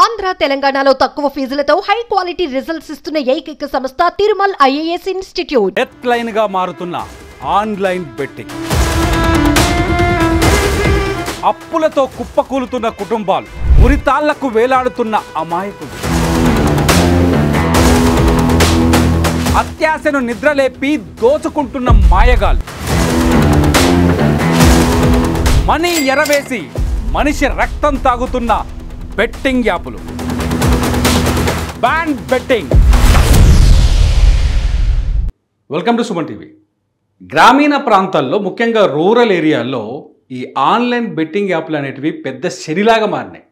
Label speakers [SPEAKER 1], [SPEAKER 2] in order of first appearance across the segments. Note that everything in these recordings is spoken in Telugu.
[SPEAKER 1] ఆంధ్ర తెలంగాణలో తక్కువ ఫీజులతో హై క్వాలిటీ రిజల్ట్స్ ఇస్తున్న ఏకైక సంస్థ Tirumal IAS institute death line గా మారుతున్న ఆన్లైన్ బెట్టింగ్ అప్పులతో కుప్పకూలుతున్న కుటుంబాలు ఉరితాళ్లకు వేలాడుతున్న అమాయకులు అత్యాశను నిద్రలేపి దోచుకుంటున్న మాయగాలు మనీ ఎరవేసి మనిషి రక్తం తాగుతున్న బెట్టింగ్ యాప్లు ban betting welcome to Suman TV గ్రామీణ ప్రాంతాల్లో ముఖ్యంగా రూరల్ ఏరియాల్లో ఈ ఆన్లైన్ బెట్టింగ్ యాప్లు అనేటివి పెద్ద శరిలాగా మారినాయి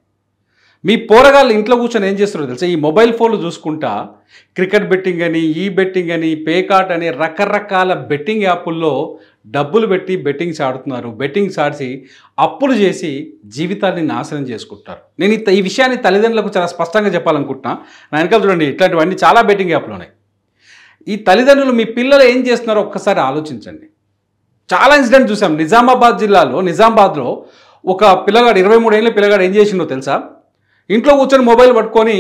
[SPEAKER 1] మీ పోరగాళ్ళు ఇంట్లో కూర్చొని ఏం చేస్తున్నారు తెలుసా ఈ మొబైల్ ఫోన్లు చూసుకుంటా క్రికెట్ బెట్టింగ్ అని ఈ బెట్టింగ్ అని పేకాట్ అని రకరకాల బెట్టింగ్ యాప్ల్లో డబ్బులు పెట్టి బెట్టింగ్స్ ఆడుతున్నారు బెట్టింగ్స్ ఆడిసి అప్పులు చేసి జీవితాన్ని నాశనం చేసుకుంటారు నేను ఈ విషయాన్ని తల్లిదండ్రులకు చాలా స్పష్టంగా చెప్పాలనుకుంటున్నా నా వెనకాల చూడండి ఇట్లాంటివన్నీ చాలా బెట్టింగ్ యాప్లు ఉన్నాయి ఈ తల్లిదండ్రులు మీ పిల్లలు ఏం చేస్తున్నారో ఒక్కసారి ఆలోచించండి చాలా ఇన్సిడెంట్ చూసాం నిజామాబాద్ జిల్లాలో నిజామాబాద్లో ఒక పిల్లగాడు ఇరవై ఏళ్ళ పిల్లగాడు ఏం చేసిండో తెలుసా ఇంట్లో కూర్చొని మొబైల్ పట్టుకొని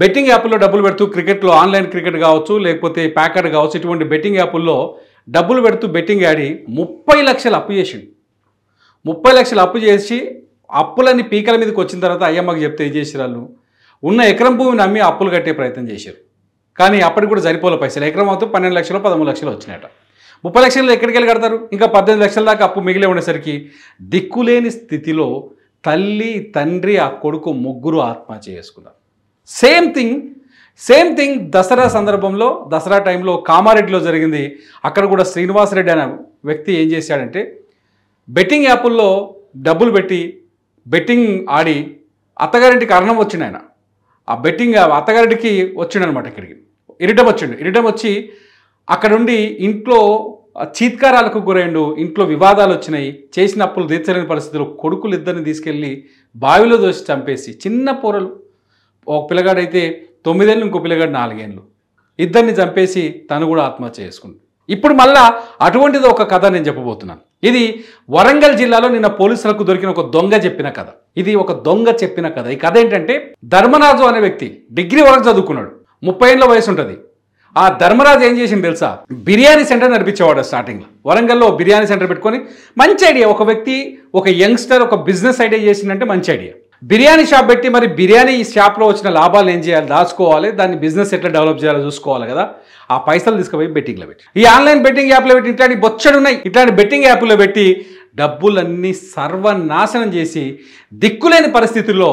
[SPEAKER 1] బెట్టింగ్ యాప్లో డబ్బులు పెడుతూ క్రికెట్లో ఆన్లైన్ క్రికెట్ కావచ్చు లేకపోతే ప్యాకెట్ కావచ్చు ఇటువంటి బెట్టింగ్ యాప్ల్లో డబ్బులు పెడుతూ బెట్టింగ్ ఆడి ముప్పై లక్షలు అప్పు చేసిండు ముప్పై లక్షలు అప్పు చేసి అప్పులన్నీ పీకల మీదకి వచ్చిన తర్వాత అయ్యమ్మకి చెప్తే ఏం చేసి వాళ్ళు ఉన్న ఎకరం భూమిని అమ్మి అప్పులు కట్టే ప్రయత్నం చేశారు కానీ అప్పటికి కూడా సరిపోలే పైసలు ఎకరం అవుతూ పన్నెండు లక్షలు పదమూడు లక్షలు వచ్చినాయట ముప్పై లక్షలు ఎక్కడికి వెళ్ళి కడతారు ఇంకా పద్దెనిమిది లక్షల దాకా అప్పు మిగిలి ఉండేసరికి దిక్కులేని స్థితిలో తల్లి తండ్రి ఆ కొడుకు ముగ్గురు ఆత్మహత్య చేసుకున్నారు same thing same thing Dasara సందర్భంలో దసరా టైంలో కామారెడ్డిలో జరిగింది అక్కడ కూడా శ్రీనివాసరెడ్డి అనే వ్యక్తి ఏం చేశాడంటే బెట్టింగ్ యాప్ల్లో డబ్బులు పెట్టి బెట్టింగ్ ఆడి అత్తగారింటికి అరణం వచ్చింది ఆయన ఆ బెట్టింగ్ అత్తగారింటికి వచ్చిండనమాట ఇక్కడికి ఇరిటం వచ్చిండు ఇరిటం వచ్చి అక్కడుండి ఇంట్లో చీత్కారాలకు గురైండు ఇంట్లో వివాదాలు వచ్చినాయి చేసిన అప్పులు తీర్చలేని పరిస్థితుల్లో కొడుకులు ఇద్దరిని తీసుకెళ్ళి బావిలో దోసి చంపేసి చిన్న పొరలు ఒక పిల్లగాడైతే తొమ్మిదేళ్ళు ఇంకో పిల్లగాడు నాలుగేళ్ళు ఇద్దరిని చంపేసి తను కూడా ఆత్మహత్య చేసుకుంది ఇప్పుడు మళ్ళా అటువంటిది ఒక కథ నేను చెప్పబోతున్నాను ఇది వరంగల్ జిల్లాలో నిన్న పోలీసులకు దొరికిన ఒక దొంగ చెప్పిన కథ ఇది ఒక దొంగ చెప్పిన కథ ఈ కథ ఏంటంటే ధర్మరాజు అనే వ్యక్తి డిగ్రీ వరకు చదువుకున్నాడు ముప్పై ఏళ్ళ వయసు ఉంటుంది ఆ ధర్మరాజు ఏం చేసింది తెలుసా బిర్యానీ సెంటర్ నడిపించేవాడు స్టార్టింగ్లో వరంగల్లో బిర్యానీ సెంటర్ పెట్టుకొని మంచి ఐడియా ఒక వ్యక్తి ఒక యంగ్స్టర్ ఒక బిజినెస్ ఐడియా చేసిందంటే మంచి ఐడియా బిర్యానీ షాప్ పెట్టి మరి బిర్యానీ షాప్లో వచ్చిన లాభాలు ఏం చేయాలి దాచుకోవాలి దాన్ని బిజినెస్ ఎట్లా డెవలప్ చేయాలో చూసుకోవాలి కదా ఆ పైసలు తీసుకుపోయి బెట్టింగ్లో పెట్టి ఈ ఆన్లైన్ బెట్టింగ్ యాప్లో పెట్టి ఇట్లాంటి బొచ్చడు ఉన్నాయి ఇట్లాంటి బెట్టింగ్ యాప్లో పెట్టి డబ్బులన్నీ సర్వనాశనం చేసి దిక్కులేని పరిస్థితుల్లో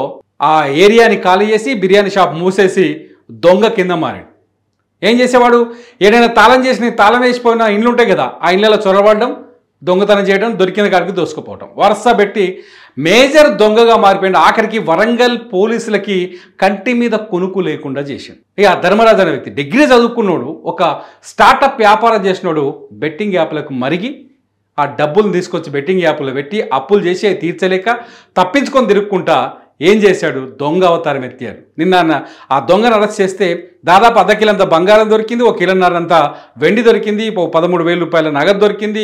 [SPEAKER 1] ఆ ఏరియాని ఖాళీ చేసి బిర్యానీ షాప్ మూసేసి దొంగ కింద మారాడు ఏం చేసేవాడు ఏదైనా తాళం చేసిన తాళం వేసిపోయిన ఇండ్లు ఉంటాయి కదా ఆ ఇండ్లలో చొరబడడం దొంగతనం చేయడం దొరికిన కాడికి దోసుకుపోవడం వరుస పెట్టి మేజర్ దొంగగా మారిపోయింది ఆఖరికి వరంగల్ పోలీసులకి కంటి మీద కొనుక్కు లేకుండా చేసింది ఇక ధర్మరాజు అనే వ్యక్తి డిగ్రీ చదువుకున్నాడు ఒక స్టార్టప్ వ్యాపారం చేసినోడు బెట్టింగ్ యాప్లకు మరిగి ఆ డబ్బులు తీసుకొచ్చి బెట్టింగ్ యాప్లో పెట్టి అప్పులు చేసి అవి తీర్చలేక తప్పించుకొని తిరుక్కుంటా ఏం చేశాడు దొంగ అవతారం ఎత్తాడు నిన్న ఆ దొంగను అరెస్ట్ చేస్తే దాదాపు అర్ధ కిలంత బంగారం దొరికింది ఒక కిలన్నరంత వెండి దొరికింది ఓ పదమూడు వేల రూపాయల నగదు దొరికింది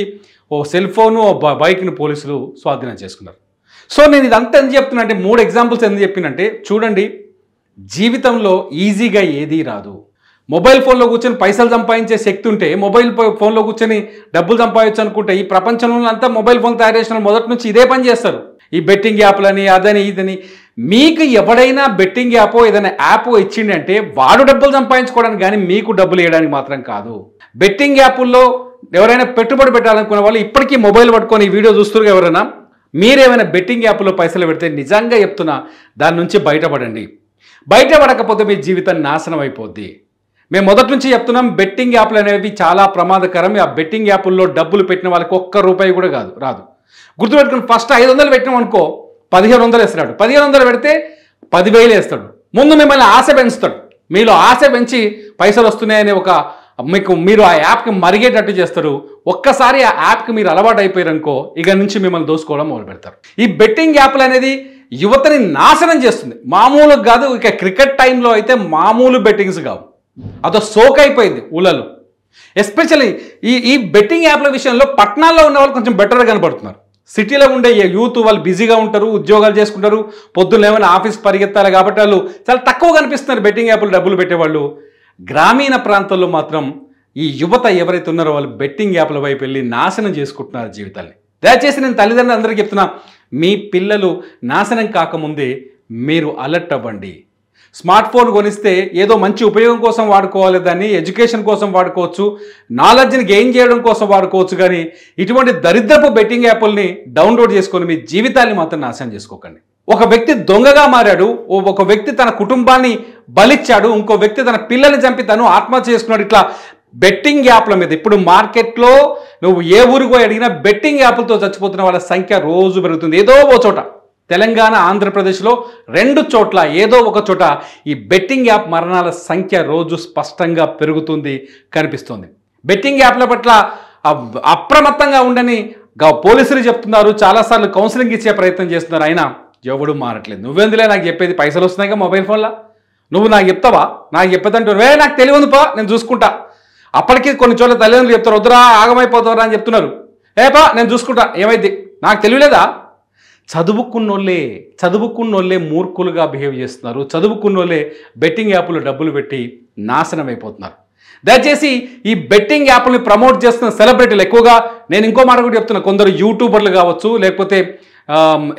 [SPEAKER 1] ఓ సెల్ ఫోను ఓ బైక్ను పోలీసులు స్వాధీనం చేసుకున్నారు సో నేను ఇదంతా ఎందుకు చెప్తున్నా అంటే మూడు ఎగ్జాంపుల్స్ ఎందుకు చెప్పినంటే చూడండి జీవితంలో ఈజీగా ఏదీ రాదు మొబైల్ ఫోన్లో కూర్చొని పైసలు సంపాదించే శక్తి ఉంటే మొబైల్ ఫోన్లో కూర్చొని డబ్బులు సంపాదించు అనుకుంటే ఈ ప్రపంచంలో అంతా మొబైల్ ఫోన్ తయారు చేసిన మొదటి నుంచి ఇదే పని చేస్తారు ఈ బెట్టింగ్ యాప్లని అదని ఇదని మీకు ఎవడైనా బెట్టింగ్ యాప్ ఏదైనా యాప్ ఇచ్చిండంటే వాడు డబ్బులు సంపాదించుకోవడానికి కానీ మీకు డబ్బులు వేయడానికి మాత్రం కాదు బెట్టింగ్ యాప్ల్లో ఎవరైనా పెట్టుబడి పెట్టాలనుకున్న వాళ్ళు ఇప్పటికీ మొబైల్ పట్టుకొని ఈ వీడియో చూస్తున్నారు ఎవరైనా మీరేమైనా బెట్టింగ్ యాప్లో పైసలు పెడితే నిజంగా చెప్తున్నా దాని నుంచి బయటపడండి బయటపడకపోతే మీ జీవితం నాశనం అయిపోద్ది మేము మొదటి నుంచి చెప్తున్నాం బెట్టింగ్ యాప్లు అనేవి చాలా ప్రమాదకరం ఆ బెట్టింగ్ యాప్ల్లో డబ్బులు పెట్టిన వాళ్ళకి ఒక్క రూపాయి కూడా కాదు రాదు గుర్తుపెట్టుకుని ఫస్ట్ ఐదు వందలు పెట్టినాం అనుకో పదిహేను వందలు వేస్తున్నాడు పదిహేను వందలు పెడితే పదివేలు వేస్తాడు ముందు మిమ్మల్ని ఆశ పెంచుతాడు మీలో ఆశ పెంచి పైసలు వస్తున్నాయని ఒక మీకు మీరు ఆ యాప్కి మరిగేటట్టు చేస్తారు ఒక్కసారి ఆ యాప్కి మీరు అలవాటు అయిపోయారనుకో ఇక నుంచి మిమ్మల్ని దోసుకోవడం మొదలు పెడతారు ఈ బెట్టింగ్ యాప్లు అనేది యువతని నాశనం చేస్తుంది మామూలు కాదు ఇక క్రికెట్ టైంలో అయితే మామూలు బెట్టింగ్స్ కావు అదో సోక్ అయిపోయింది ఊళ్ళలో ఎస్పెషల్లీ ఈ ఈ బెట్టింగ్ యాప్ల విషయంలో పట్టణాల్లో ఉన్న వాళ్ళు కొంచెం బెటర్ కనబడుతున్నారు సిటీలో ఉండే యూత్ వాళ్ళు బిజీగా ఉంటారు ఉద్యోగాలు చేసుకుంటారు పొద్దున్న ఏమైనా ఆఫీస్ పరిగెత్తాలి కాబట్టి వాళ్ళు చాలా తక్కువ కనిపిస్తున్నారు బెట్టింగ్ యాప్లు డబ్బులు పెట్టేవాళ్ళు గ్రామీణ ప్రాంతాల్లో మాత్రం ఈ యువత ఎవరైతే ఉన్నారో వాళ్ళు బెట్టింగ్ యాప్ల వైపు వెళ్ళి నాశనం చేసుకుంటున్నారు జీవితాన్ని దయచేసి నేను తల్లిదండ్రులు అందరికీ చెప్తున్నా మీ పిల్లలు నాశనం కాకముందే మీరు అలర్ట్ అవ్వండి స్మార్ట్ ఫోన్ కొనిస్తే ఏదో మంచి ఉపయోగం కోసం వాడుకోవాలి దాన్ని ఎడ్యుకేషన్ కోసం వాడుకోవచ్చు నాలెడ్జ్ని గెయిన్ చేయడం కోసం వాడుకోవచ్చు కానీ ఇటువంటి దరిద్రపు బెట్టింగ్ యాప్ల్ని డౌన్లోడ్ చేసుకొని మీ జీవితాన్ని మాత్రం నాశనం చేసుకోకండి ఒక వ్యక్తి దొంగగా మారాడు ఒక వ్యక్తి తన కుటుంబాన్ని బలిచ్చాడు ఇంకో వ్యక్తి తన పిల్లల్ని చంపి తను ఆత్మహత్య చేసుకున్నాడు ఇట్లా బెట్టింగ్ యాప్ల మీద ఇప్పుడు మార్కెట్లో నువ్వు ఏ ఊరికో అడిగినా బెట్టింగ్ యాప్లతో చచ్చిపోతున్న వాళ్ళ సంఖ్య రోజు పెరుగుతుంది ఏదో ఓ చోట తెలంగాణ ఆంధ్రప్రదేశ్లో రెండు చోట్ల ఏదో ఒక చోట ఈ బెట్టింగ్ యాప్ మరణాల సంఖ్య రోజు స్పష్టంగా పెరుగుతుంది కనిపిస్తుంది బెట్టింగ్ యాప్ల పట్ల అప్రమత్తంగా ఉండని పోలీసులు చెప్తున్నారు చాలాసార్లు కౌన్సిలింగ్ ఇచ్చే ప్రయత్నం చేస్తున్నారు అయినా ఎవడు మారట్లేదు నువ్వెందులే నాకు చెప్పేది పైసలు వస్తున్నాయిగా మొబైల్ ఫోన్లో నువ్వు నాకు చెప్తావా నాకు చెప్పేదంటే వే నాకు తెలియదు పా నేను చూసుకుంటా అప్పటికీ కొన్ని చోట్ల తల్లిదండ్రులు చెప్తారు వద్దురా ఆగమైపోతారా అని చెప్తున్నారు ఏ పా నేను చూసుకుంటా ఏమైంది నాకు తెలియలేదా చదువుకున్నోళ్ళే చదువుకున్నోళ్ళే మూర్ఖులుగా బిహేవ్ చేస్తున్నారు చదువుకున్నోళ్ళే బెట్టింగ్ యాప్లు డబ్బులు పెట్టి నాశనం అయిపోతున్నారు దయచేసి ఈ బెట్టింగ్ యాప్ని ప్రమోట్ చేస్తున్న సెలబ్రిటీలు ఎక్కువగా నేను ఇంకో మాట కూడా చెప్తున్నా కొందరు యూట్యూబర్లు కావచ్చు లేకపోతే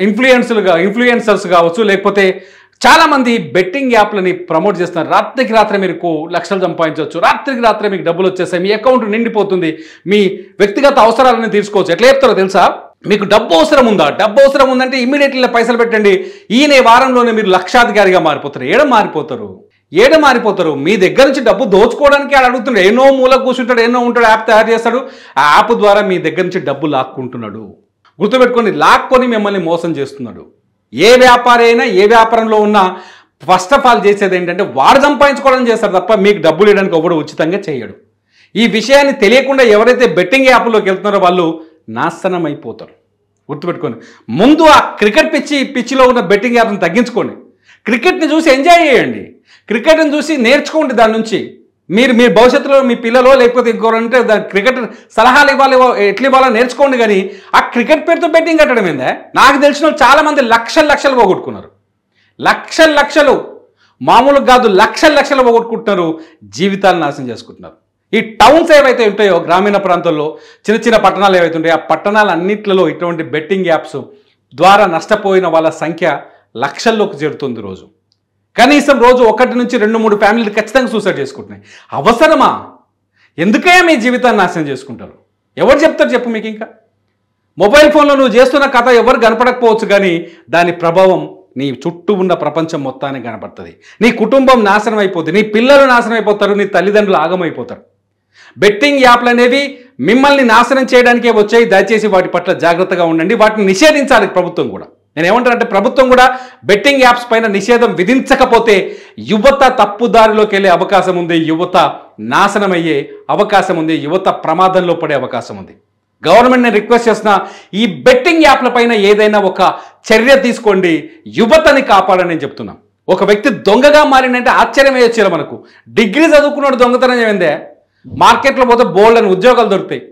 [SPEAKER 1] ఇన్ఫ్లుయెన్సులుగా ఇన్ఫ్లుయెన్సర్స్ కావచ్చు లేకపోతే చాలామంది బెట్టింగ్ యాప్లని ప్రమోట్ చేస్తున్నారు రాత్రికి రాత్రి మీరు లక్షలు సంపాదించవచ్చు రాత్రికి రాత్రే మీకు డబ్బులు వచ్చేస్తాయి మీ అకౌంట్ నిండిపోతుంది మీ వ్యక్తిగత అవసరాలని తీసుకోవచ్చు ఎట్లా చెప్తారో తెలుసా మీకు డబ్బు అవసరం ఉందా డబ్బు అవసరం ఉందంటే ఇమీడియట్లీ పైసలు పెట్టండి ఈయన వారంలోనే మీరు లక్షాధికారిగా మారిపోతారు ఏడ మారిపోతారు ఏడ మారిపోతారు మీ దగ్గర నుంచి డబ్బు దోచుకోవడానికి ఆడు అడుగుతున్నాడు ఎన్నో మూల కూర్చుంటాడు ఎన్నో ఉంటాడు యాప్ తయారు చేస్తాడు ఆ యాప్ ద్వారా మీ దగ్గర నుంచి డబ్బు లాక్కుంటున్నాడు గుర్తుపెట్టుకొని లాక్కొని మిమ్మల్ని మోసం చేస్తున్నాడు ఏ వ్యాపారి అయినా ఏ వ్యాపారంలో ఉన్నా ఫస్ట్ ఆఫ్ ఆల్ చేసేది ఏంటంటే వాడు సంపాదించుకోవడం చేస్తారు తప్ప మీకు డబ్బులు ఇవ్వడానికి ఒకడు ఉచితంగా చేయడు ఈ విషయాన్ని తెలియకుండా ఎవరైతే బెట్టింగ్ యాప్లోకి వెళ్తున్నారో వాళ్ళు నాశనం అయిపోతారు గుర్తుపెట్టుకోండి ముందు ఆ క్రికెట్ పిచ్చి పిచ్చిలో ఉన్న బెట్టింగ్ యాప్ని తగ్గించుకోండి క్రికెట్ని చూసి ఎంజాయ్ చేయండి క్రికెట్ని చూసి నేర్చుకోండి దాని నుంచి మీరు మీ భవిష్యత్తులో మీ పిల్లలు లేకపోతే ఇంకోరంటే దాని క్రికెట్ సలహాలు ఇవ్వాలి ఎట్లా ఇవ్వాలో నేర్చుకోండి కానీ ఆ క్రికెట్ పేరుతో బెట్టింగ్ కట్టడం ఏందే నాకు తెలిసిన చాలామంది లక్షలు లక్షలు పోగొట్టుకున్నారు లక్షలు లక్షలు మామూలుగా కాదు లక్షలు లక్షలు పోగొట్టుకుంటున్నారు జీవితాలు నాశనం చేసుకుంటున్నారు ఈ టౌన్స్ ఏవైతే ఉంటాయో గ్రామీణ ప్రాంతాల్లో చిన్న చిన్న పట్టణాలు ఏవైతే ఉంటాయో ఆ పట్టణాలన్నింటిలో ఇటువంటి బెట్టింగ్ యాప్స్ ద్వారా నష్టపోయిన వాళ్ళ సంఖ్య లక్షల్లోకి చేరుతుంది రోజు కనీసం రోజు ఒకటి నుంచి రెండు మూడు ఫ్యామిలీలు ఖచ్చితంగా సూసైడ్ చేసుకుంటున్నాయి అవసరమా ఎందుకే మీ జీవితాన్ని నాశనం చేసుకుంటారు ఎవరు చెప్తారు చెప్పు మీకు ఇంకా మొబైల్ ఫోన్లో నువ్వు చేస్తున్న కథ ఎవరు కనపడకపోవచ్చు కానీ దాని ప్రభావం నీ చుట్టూ ఉన్న ప్రపంచం మొత్తానికి కనపడుతుంది నీ కుటుంబం నాశనం అయిపోతుంది నీ పిల్లలు నాశనం అయిపోతారు నీ తల్లిదండ్రులు ఆగమైపోతారు బెట్టింగ్ యాప్లు అనేవి మిమ్మల్ని నాశనం చేయడానికే వచ్చాయి దయచేసి వాటి పట్ల జాగ్రత్తగా ఉండండి వాటిని నిషేధించాలి ప్రభుత్వం కూడా నేను ఏమంటానంటే ప్రభుత్వం కూడా బెట్టింగ్ యాప్స్ పైన నిషేధం విధించకపోతే యువత తప్పుదారిలోకి వెళ్ళే అవకాశం ఉంది యువత నాశనమయ్యే అవకాశం ఉంది యువత ప్రమాదంలో పడే అవకాశం ఉంది గవర్నమెంట్ నేను రిక్వెస్ట్ చేస్తున్నా ఈ బెట్టింగ్ యాప్ల పైన ఏదైనా ఒక చర్య తీసుకోండి యువతని కాపాడని నేను చెప్తున్నా ఒక వ్యక్తి దొంగగా మారిందంటే ఆశ్చర్యం వేయొచ్చు మనకు డిగ్రీ చదువుకున్నాడు దొంగతనం ఏమైందే మార్కెట్లో పోతే బోల్డ్ అని ఉద్యోగాలు దొరుకుతాయి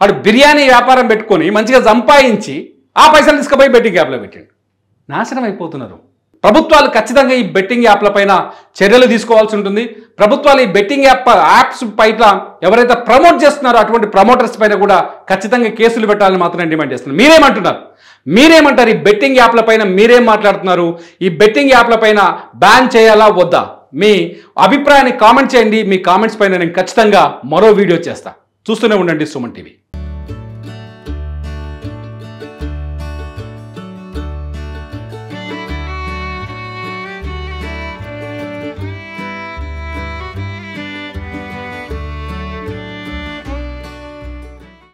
[SPEAKER 1] వాడు బిర్యానీ వ్యాపారం పెట్టుకొని మంచిగా సంపాదించి ఆ పైసలు తీసుకుపోయి బెట్టింగ్ యాప్లో పెట్టండి నాశనం అయిపోతున్నారు ప్రభుత్వాలు ఖచ్చితంగా ఈ బెట్టింగ్ యాప్ల పైన చర్యలు తీసుకోవాల్సి ఉంటుంది ప్రభుత్వాలు ఈ బెట్టింగ్ యాప్ యాప్స్ పైన ఎవరైతే ప్రమోట్ చేస్తున్నారో అటువంటి ప్రమోటర్స్ పైన కూడా ఖచ్చితంగా కేసులు పెట్టాలని మాత్రం డిమాండ్ చేస్తున్నారు మీరేమంటున్నారు మీరేమంటారు ఈ బెట్టింగ్ పైన మీరేం మాట్లాడుతున్నారు ఈ బెట్టింగ్ పైన బ్యాన్ చేయాలా వద్దా మీ అభిప్రాయాన్ని కామెంట్ చేయండి మీ కామెంట్స్ పైన నేను ఖచ్చితంగా మరో వీడియో చేస్తా చూస్తూనే ఉండండి సుమన్ టీవీ